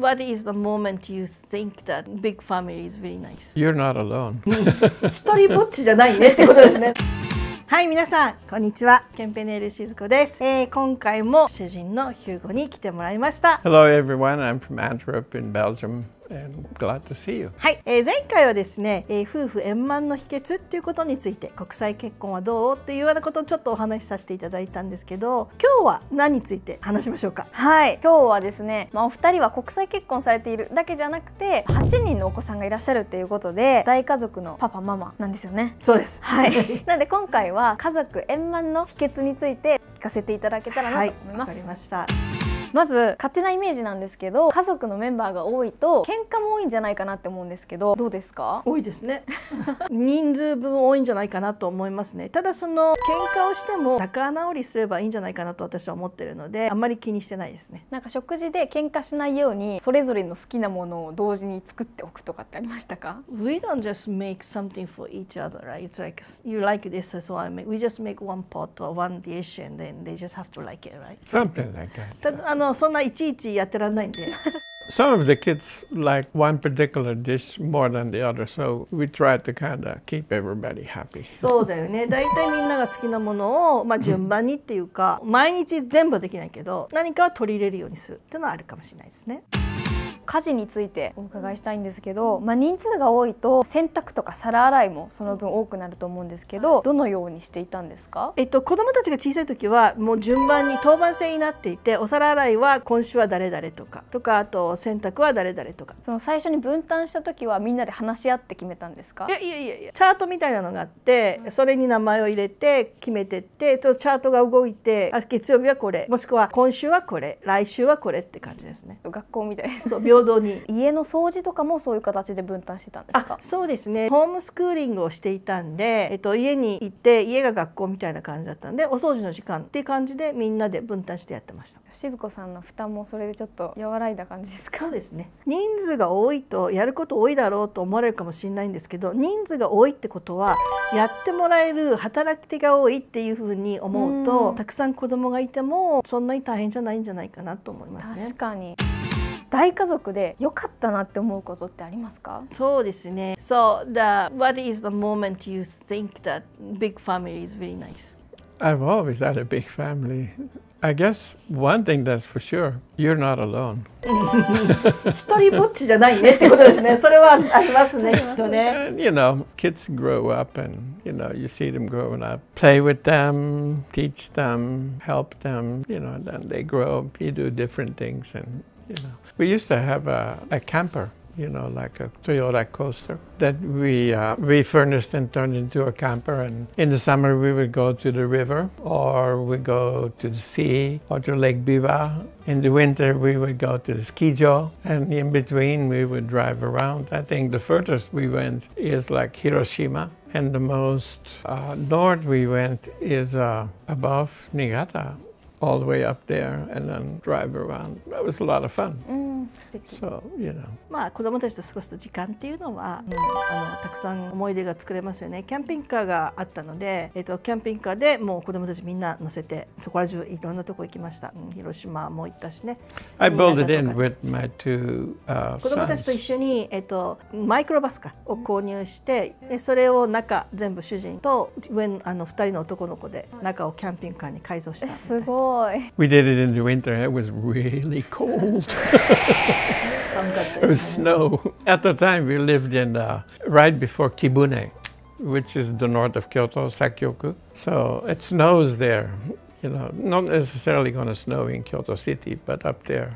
What is the moment you think that big family is really nice? You're not alone. 一人ぼっちじゃないねってことですね。はい、皆さん、こんにちは。ケンペネールしずこです、えー。今回も主人のヒューゴに来てもらいました。Hello everyone, I'm from Antwerp in Belgium. glad to see you. はい、えー、前回はですね、えー、夫婦円満の秘訣っていうことについて国際結婚はどうっていうようなことをちょっとお話しさせていただいたんですけど今日は何について話しましょうかはい今日はですね、まあ、お二人は国際結婚されているだけじゃなくて8人のお子さんがいらっしゃるっていうことで大家族のパパママなんですよねそうですはい なんで今回は家族円満の秘訣について聞かせていただけたらなと思います、はい、わかりました まず勝手なイメージなんですけど家族のメンバーが多いと喧嘩も多いんじゃないかなって思うんですけどどうですか多いですね 人数分多いんじゃないかなと思いますねただその喧嘩をしても仲直りすればいいんじゃないかなと私は思ってるのであんまり気にしてないですねなんか食事で喧嘩しないようにそれぞれの好きなものを同時に作っておくとかってありましたか We don't just make something for each other right it's like you like this as w e I make we just make one pot or one dish and then they just have to like it right something like that のそんないちいちやってらんないんで。Some of the kids like one particular dish more than the other, so we try to kind of keep everybody happy. そうだよね。だいたいみんなが好きなものを、まあ、順番にっていうか、毎日全部できないけど、何か取り入れるようにするっていうのはあるかもしれないですね。家事についてお伺いしたいんですけど、まあ、人数が多いと洗濯とか皿洗いもその分多くなると思うんですけど、どのようにしていたんですか、えっと、子どもたちが小さい時はもう順番に当番制になっていてお皿洗いは今週は誰々とかとかあと洗濯は誰々とかその最初に分担した時はみんなで話し合って決めたんですかいやいやいやいやチャートみたいなのがあって、それに名前を入れて決めてってちょっとチャートが動いてあ月曜日はこれもしくは今週はこれ来週はこれって感じですね。学校みたいです、ね、労働に家の掃除とかもそういう形で分担してたんですかそうですねホームスクーリングをしていたんで、えっと、家に行って家が学校みたいな感じだったんでお掃除の時間っていう感じでみんなで分担してやってました静子さんの負担もそれでちょっと和らいだ感じですかそうですね人数が多いとやること多いだろうと思われるかもしれないんですけど人数が多いってことはやってもらえる働き手が多いっていうふうに思うとたくさん子供がいてもそんなに大変じゃないんじゃないかなと思いますね。確かに大家族で良かったなって思うことってありますかそうですね。So, the, what is the moment you think that big family is really nice? I've always had a big family. I guess one thing that's for sure, you're not alone. 一人ぼっちじゃないねってことですね。それはありますね、きっとね。You know, kids grow up and, you know, you see them growing up. Play with them, teach them, help them, you know, then they grow up, you do different things and You know, we used to have a, a camper, you know, like a Toyota coaster that we uh, refurnished and turned into a camper. And in the summer, we would go to the river or we go to the sea or to Lake Biwa. In the winter, we would go to the ski Skijo. And in between, we would drive around. I think the furthest we went is like Hiroshima. And the most uh, north we went is uh, above Niigata all the way up there and then drive around. That was a lot of fun. うん、So, you know. まあ子供たちと過ごす時間っていうのは、うん、あのたくさん思い出が作れますよね。キャンピングカーがあったので、えっ、ー、とキャンピングカーでもう子供たちみんな乗せてそこら中いろんなとこ行きました。うん、広島も行ったしね。I bolted in with my two、uh, 子供たちと一緒にえっ、ー、とマイクロバスかを購入して、でそれを中全部主人と上あの二人の男の子で中をキャンピングカーに改造したたすごい。boy. We did it in the winter. It was really cold. it was snow. At the time, we lived in uh, right before Kibune, which is the north of Kyoto, Sakyoku. So it snows there. You know, not necessarily going to snow in Kyoto City, but up there.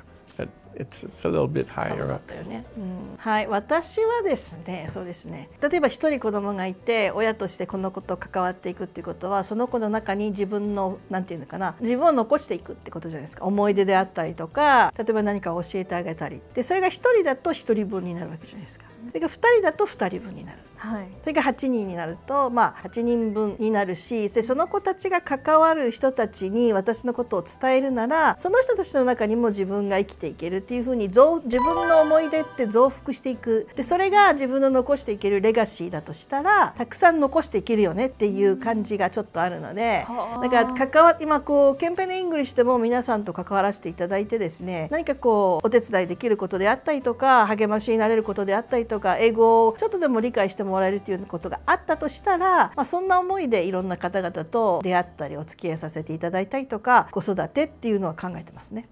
It's, it's a little bit higher up. だよね、うん。はい、私はですね、そうですね。例えば一人子供がいて、親としてこの子と関わっていくっていうことは、その子の中に自分のなんていうのかな、自分を残していくってことじゃないですか。思い出であったりとか、例えば何か教えてあげたり、でそれが一人だと一人分になるわけじゃないですか。それが2人だと2人分になる。はい、それが8人になると、まあ、8人分になるしでその子たちが関わる人たちに私のことを伝えるならその人たちの中にも自分が生きていけるっていうふうに自分の思い出って増幅していくでそれが自分の残していけるレガシーだとしたらたくさん残していけるよねっていう感じがちょっとあるので、なん、だから関わ今こうケンペネイングリッシュでも皆さんと関わらせていただいてですね何かこうお手伝いできることであったりとか励ましになれることであったりとかとか英語をちょっとでも理解してもらえるということがあったとしたら、まあ、そんな思いでいろんな方々と出会ったりお付き合いさせていただいたりとか子育てっていうのは考えてますね。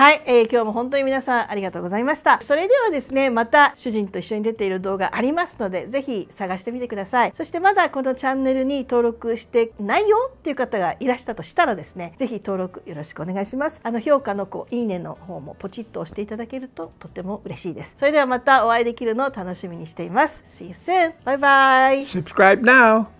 はい、えー、今日も本当に皆さんありがとうございましたそれではですねまた主人と一緒に出ている動画ありますのでぜひ探してみてくださいそしてまだこのチャンネルに登録してないよっていう方がいらしたとしたらですねぜひ登録よろしくお願いしますあの評価のこういいねの方もポチッと押していただけるととっても嬉しいですそれではまたお会いできるのを楽しみにしています See you soon! Bye bye! Subscribe now!